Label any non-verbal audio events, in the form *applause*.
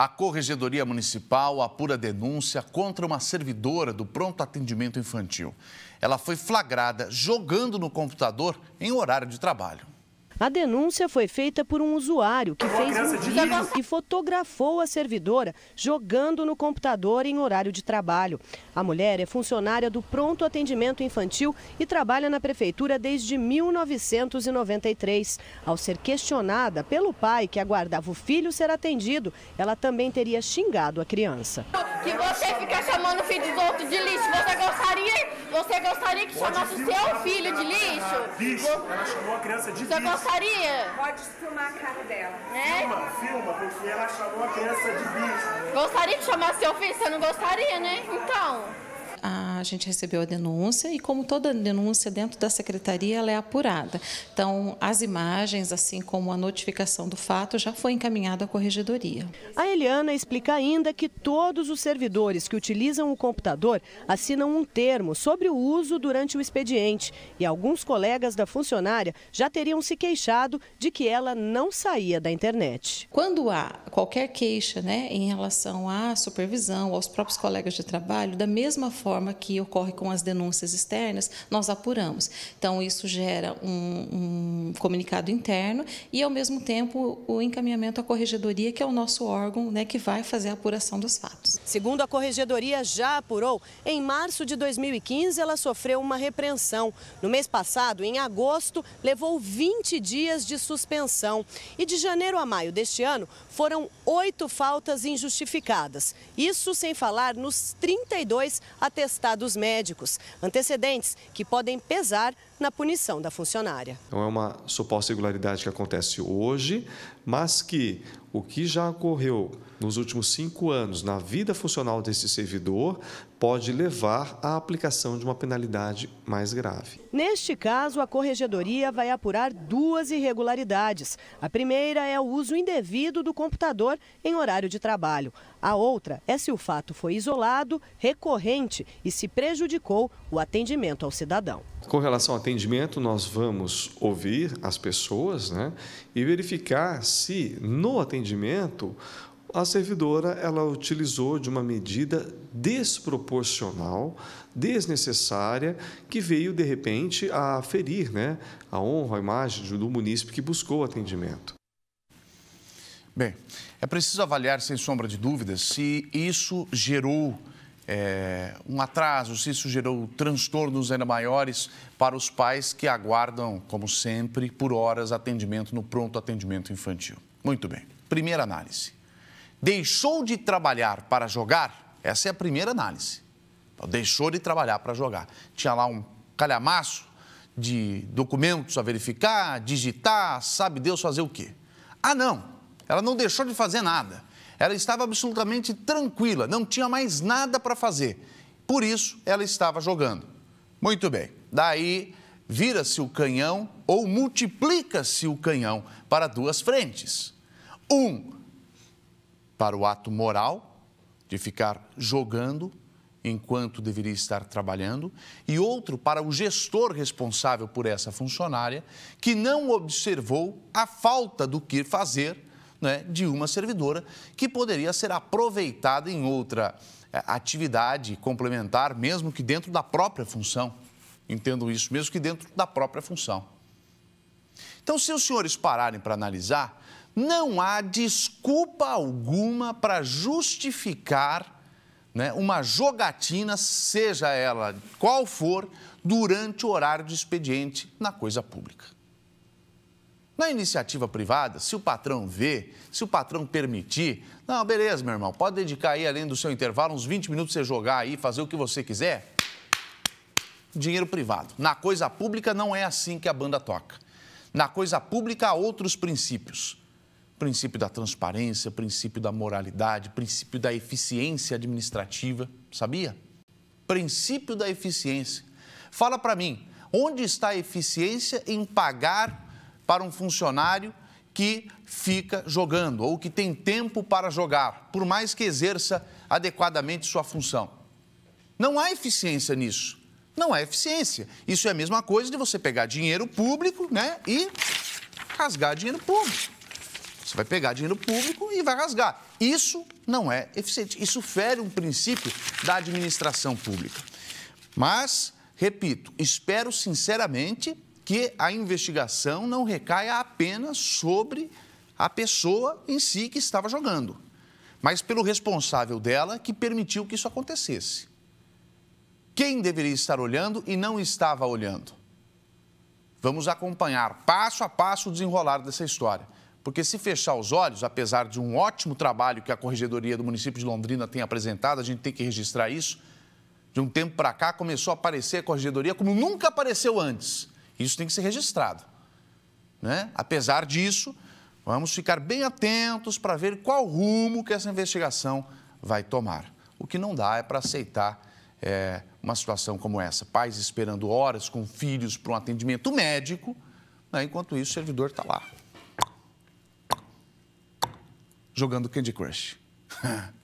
A Corregedoria Municipal apura denúncia contra uma servidora do pronto atendimento infantil. Ela foi flagrada jogando no computador em horário de trabalho. A denúncia foi feita por um usuário que fez um vídeo e fotografou a servidora jogando no computador em horário de trabalho. A mulher é funcionária do Pronto Atendimento Infantil e trabalha na prefeitura desde 1993. Ao ser questionada pelo pai que aguardava o filho ser atendido, ela também teria xingado a criança. Que você fica chamando o filho dos outros de lixo, você gostaria você gostaria que Pode chamasse o seu filho de lixo? Lixo. Ela chamou a criança de Você lixo. Você gostaria? Pode filmar a cara dela. Né? Filma, filma, porque ela chamou a criança de lixo. Gostaria de chamar seu filho? Você não gostaria, né? Então a gente recebeu a denúncia e, como toda denúncia dentro da secretaria, ela é apurada. Então, as imagens, assim como a notificação do fato, já foi encaminhada à corregedoria. A Eliana explica ainda que todos os servidores que utilizam o computador assinam um termo sobre o uso durante o expediente e alguns colegas da funcionária já teriam se queixado de que ela não saía da internet. Quando há qualquer queixa né, em relação à supervisão, aos próprios colegas de trabalho, da mesma forma, forma que ocorre com as denúncias externas, nós apuramos. Então, isso gera um, um comunicado interno e, ao mesmo tempo, o encaminhamento à corregedoria, que é o nosso órgão né, que vai fazer a apuração dos fatos. Segundo a corregedoria já apurou, em março de 2015 ela sofreu uma repreensão. No mês passado, em agosto, levou 20 dias de suspensão. E de janeiro a maio deste ano, foram oito faltas injustificadas. Isso sem falar nos 32 até atestados médicos, antecedentes que podem pesar na punição da funcionária. Então é uma suposta irregularidade que acontece hoje, mas que o que já ocorreu nos últimos cinco anos na vida funcional desse servidor pode levar à aplicação de uma penalidade mais grave. Neste caso, a corregedoria vai apurar duas irregularidades. A primeira é o uso indevido do computador em horário de trabalho. A outra é se o fato foi isolado, recorrente e se prejudicou o atendimento ao cidadão. Com relação ao atendimento, nós vamos ouvir as pessoas né, e verificar se no atendimento atendimento, a servidora ela utilizou de uma medida desproporcional, desnecessária, que veio de repente a ferir, né, a honra, a imagem do munícipe que buscou atendimento. Bem, é preciso avaliar sem sombra de dúvidas se isso gerou é, um atraso, se isso gerou transtornos ainda maiores para os pais que aguardam, como sempre, por horas atendimento no pronto atendimento infantil. Muito bem. Primeira análise. Deixou de trabalhar para jogar? Essa é a primeira análise. Então, deixou de trabalhar para jogar. Tinha lá um calhamaço de documentos a verificar, digitar, sabe Deus fazer o quê? Ah, não! Ela não deixou de fazer nada. Ela estava absolutamente tranquila, não tinha mais nada para fazer. Por isso, ela estava jogando. Muito bem. Daí, vira-se o canhão ou multiplica-se o canhão para duas frentes. Um, para o ato moral, de ficar jogando enquanto deveria estar trabalhando, e outro para o gestor responsável por essa funcionária, que não observou a falta do que fazer né, de uma servidora que poderia ser aproveitada em outra eh, atividade complementar, mesmo que dentro da própria função. Entendo isso, mesmo que dentro da própria função. Então, se os senhores pararem para analisar, não há desculpa alguma para justificar né, uma jogatina, seja ela qual for, durante o horário de expediente na coisa pública. Na iniciativa privada, se o patrão vê, se o patrão permitir, não, beleza, meu irmão, pode dedicar aí, além do seu intervalo, uns 20 minutos você jogar aí, fazer o que você quiser. Dinheiro privado. Na coisa pública não é assim que a banda toca. Na coisa pública há outros princípios princípio da transparência, princípio da moralidade, princípio da eficiência administrativa, sabia? Princípio da eficiência. Fala para mim, onde está a eficiência em pagar para um funcionário que fica jogando ou que tem tempo para jogar, por mais que exerça adequadamente sua função? Não há eficiência nisso. Não há eficiência. Isso é a mesma coisa de você pegar dinheiro público, né, e rasgar dinheiro público. Você vai pegar dinheiro público e vai rasgar. Isso não é eficiente. Isso fere um princípio da administração pública. Mas, repito, espero sinceramente que a investigação não recaia apenas sobre a pessoa em si que estava jogando, mas pelo responsável dela que permitiu que isso acontecesse. Quem deveria estar olhando e não estava olhando? Vamos acompanhar passo a passo o desenrolar dessa história. Porque se fechar os olhos, apesar de um ótimo trabalho que a Corregedoria do município de Londrina tem apresentado, a gente tem que registrar isso, de um tempo para cá começou a aparecer a Corregedoria como nunca apareceu antes. Isso tem que ser registrado. Né? Apesar disso, vamos ficar bem atentos para ver qual rumo que essa investigação vai tomar. O que não dá é para aceitar é, uma situação como essa. Pais esperando horas com filhos para um atendimento médico, né? enquanto isso o servidor está lá jogando Candy Crush. *laughs*